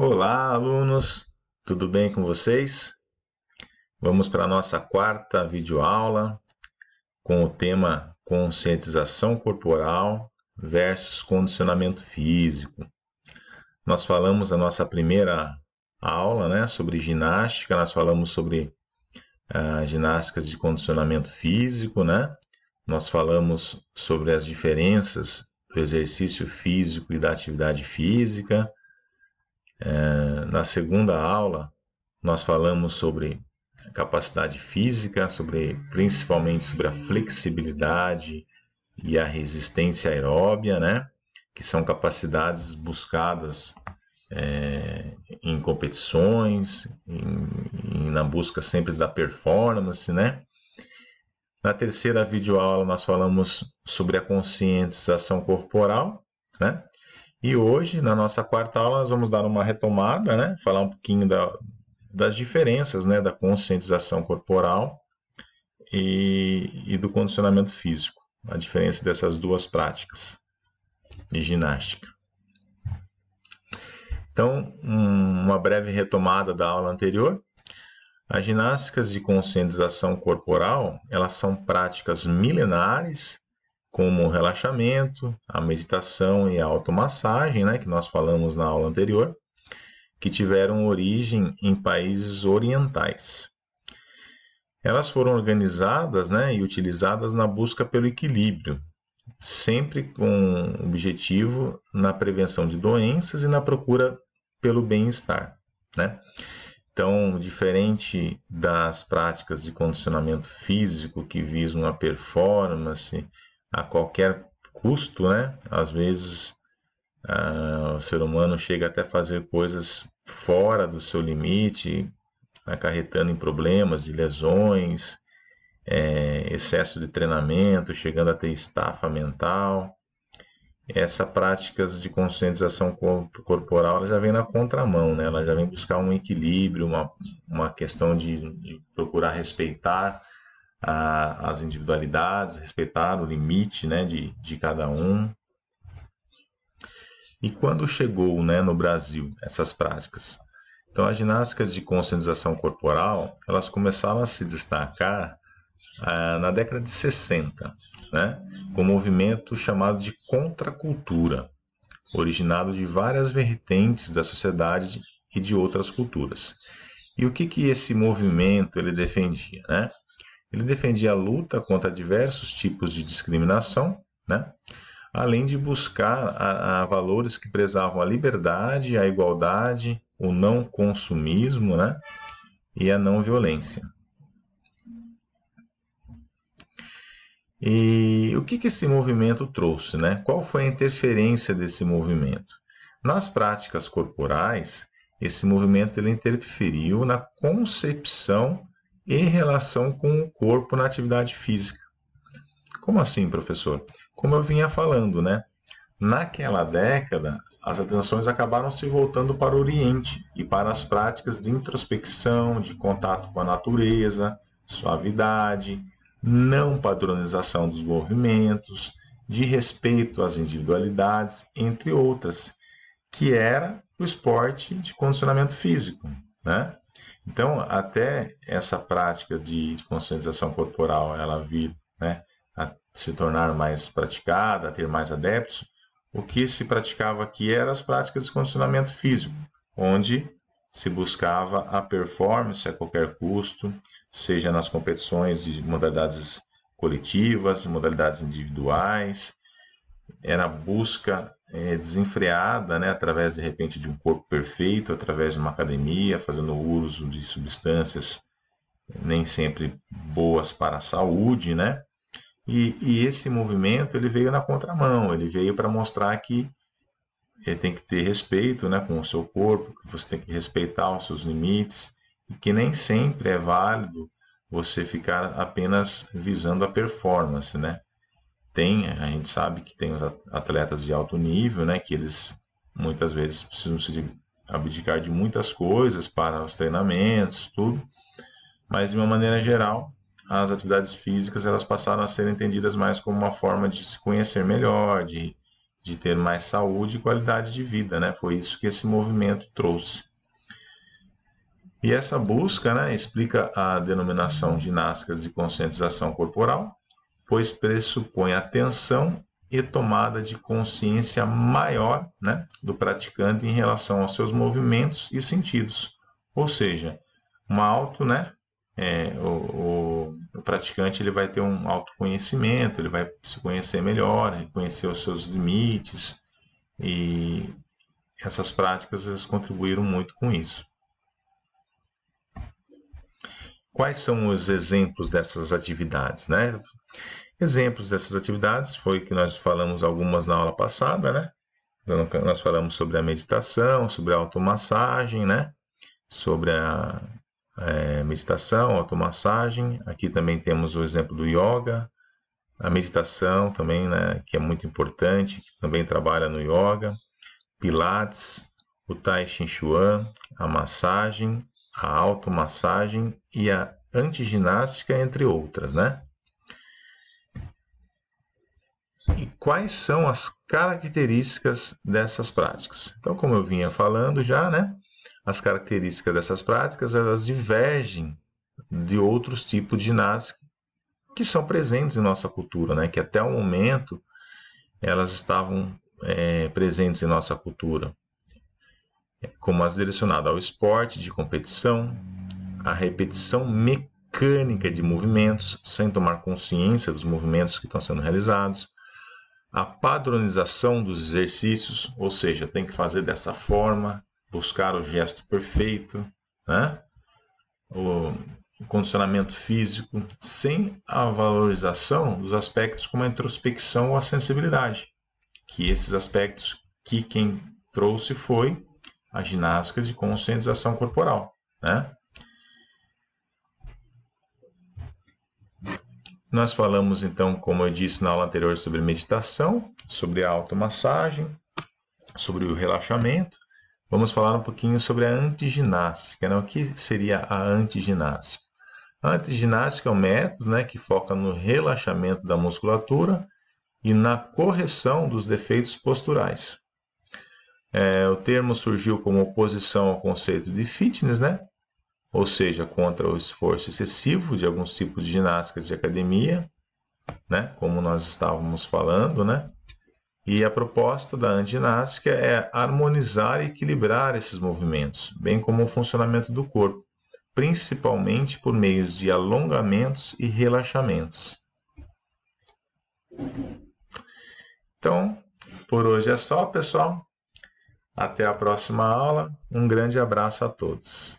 Olá, alunos! Tudo bem com vocês? Vamos para a nossa quarta videoaula com o tema Conscientização Corporal versus Condicionamento Físico. Nós falamos na nossa primeira aula né, sobre ginástica, nós falamos sobre ah, ginásticas de condicionamento físico, né? Nós falamos sobre as diferenças do exercício físico e da atividade física é, na segunda aula, nós falamos sobre capacidade física, sobre principalmente sobre a flexibilidade e a resistência aeróbia, né? Que são capacidades buscadas é, em competições, em, em, na busca sempre da performance, né? Na terceira videoaula nós falamos sobre a conscientização corporal, né? E hoje, na nossa quarta aula, nós vamos dar uma retomada, né? falar um pouquinho da, das diferenças né? da conscientização corporal e, e, do condicionamento físico, a diferença dessas duas práticas de ginástica. Então, um, uma breve retomada da aula anterior. As ginásticas de conscientização corporal, elas são práticas milenares como o relaxamento, a meditação e a automassagem, né, que nós falamos na aula anterior, que tiveram origem em países orientais. Elas foram organizadas né, e utilizadas na busca pelo equilíbrio, sempre com objetivo na prevenção de doenças e na procura pelo bem-estar. Né? Então, diferente das práticas de condicionamento físico que visam a performance a qualquer custo, né? Às vezes ah, o ser humano chega até a fazer coisas fora do seu limite, acarretando em problemas de lesões, é, excesso de treinamento, chegando a ter estafa mental. Essa práticas de conscientização corporal ela já vem na contramão, né? ela já vem buscar um equilíbrio, uma, uma questão de, de procurar respeitar a, as individualidades, respeitar o limite né, de, de cada um. E quando chegou né, no Brasil essas práticas? Então, as ginásticas de conscientização corporal elas começaram a se destacar ah, na década de 60, né, com um movimento chamado de contracultura, originado de várias vertentes da sociedade e de outras culturas. E o que, que esse movimento ele defendia? Né? Ele defendia a luta contra diversos tipos de discriminação, né? além de buscar a, a valores que prezavam a liberdade, a igualdade, o não consumismo né? e a não violência. E o que, que esse movimento trouxe? Né? Qual foi a interferência desse movimento? Nas práticas corporais, esse movimento ele interferiu na concepção e relação com o corpo na atividade física. Como assim, professor? Como eu vinha falando, né? Naquela década, as atenções acabaram se voltando para o Oriente e para as práticas de introspecção, de contato com a natureza, suavidade, não padronização dos movimentos, de respeito às individualidades, entre outras, que era o esporte de condicionamento físico, né? Então, até essa prática de, conscientização corporal ela vir né, a se tornar mais praticada, a ter mais adeptos, o que se praticava aqui eram as práticas de condicionamento físico, onde se buscava a performance a qualquer custo, seja nas competições de modalidades coletivas, modalidades individuais, era a busca é, desenfreada, né, através de repente de um corpo perfeito, através de uma academia, fazendo uso de substâncias eh, nem sempre boas para a saúde, né? E, e esse movimento ele veio na contramão, ele veio para mostrar que ele eh, tem que ter respeito, né, com o seu corpo, que você tem que respeitar os seus limites e que nem sempre é válido você ficar apenas visando a performance, né? tem, a gente sabe que tem os atletas de alto nível, né, que eles muitas vezes precisam se abdicar de muitas coisas para os treinamentos, tudo. Mas de uma maneira geral, as atividades físicas elas passaram a ser entendidas mais como uma forma de se conhecer melhor, de, de ter mais saúde e qualidade de vida, né? Foi isso que esse movimento trouxe. E essa busca, né, explica a denominação ginásticas de conscientização corporal, pois pressupõe atenção e tomada de consciência maior né, do praticante em relação aos seus movimentos e sentidos. Ou seja, uma auto, né, é, o, o, o, praticante ele vai ter um autoconhecimento, ele vai se conhecer melhor, reconhecer os seus limites e essas práticas elas contribuíram muito com isso. Quais são os exemplos dessas atividades? Né? Exemplos dessas atividades foi que nós falamos algumas na aula passada, né? Então, nós falamos sobre a meditação, sobre a automassagem, né? Sobre a é, meditação, automassagem. Aqui também temos o exemplo do yoga, a meditação também, né? Que é muito importante, que também trabalha no yoga, pilates, o tai chi chuan, a massagem, a automassagem e a antiginástica, entre outras, né? e quais são as características dessas práticas. Então, como eu vinha falando já, né, as características dessas práticas elas divergem de outros tipos de ginástica que são presentes em nossa cultura, né, que até o momento elas estavam é, presentes em nossa cultura, como as direcionadas ao esporte de competição, a repetição mecânica de movimentos, sem tomar consciência dos movimentos que estão sendo realizados, a padronização dos exercícios, ou seja, tem que fazer dessa forma, buscar o gesto perfeito, né? o, condicionamento físico, sem a valorização dos aspectos como a introspecção ou a sensibilidade, que esses aspectos que quem trouxe foi a ginástica de conscientização corporal, né? Nós falamos então, como eu disse na aula anterior, sobre meditação, sobre a automassagem, sobre o relaxamento. Vamos falar um pouquinho sobre a antiginástica. Né? O que seria a antiginástica? A antiginástica é um método né, que foca no relaxamento da musculatura e na correção dos defeitos posturais. É, o termo surgiu como oposição ao conceito de fitness, né? ou seja, contra o esforço excessivo de alguns tipos de ginásticas de academia, né? como nós estávamos falando, né? E a proposta da antiginástica é harmonizar e equilibrar esses movimentos, bem como o funcionamento do corpo, principalmente por meios de alongamentos e relaxamentos. Então, por hoje é só, pessoal. Até a próxima aula. Um grande abraço a todos.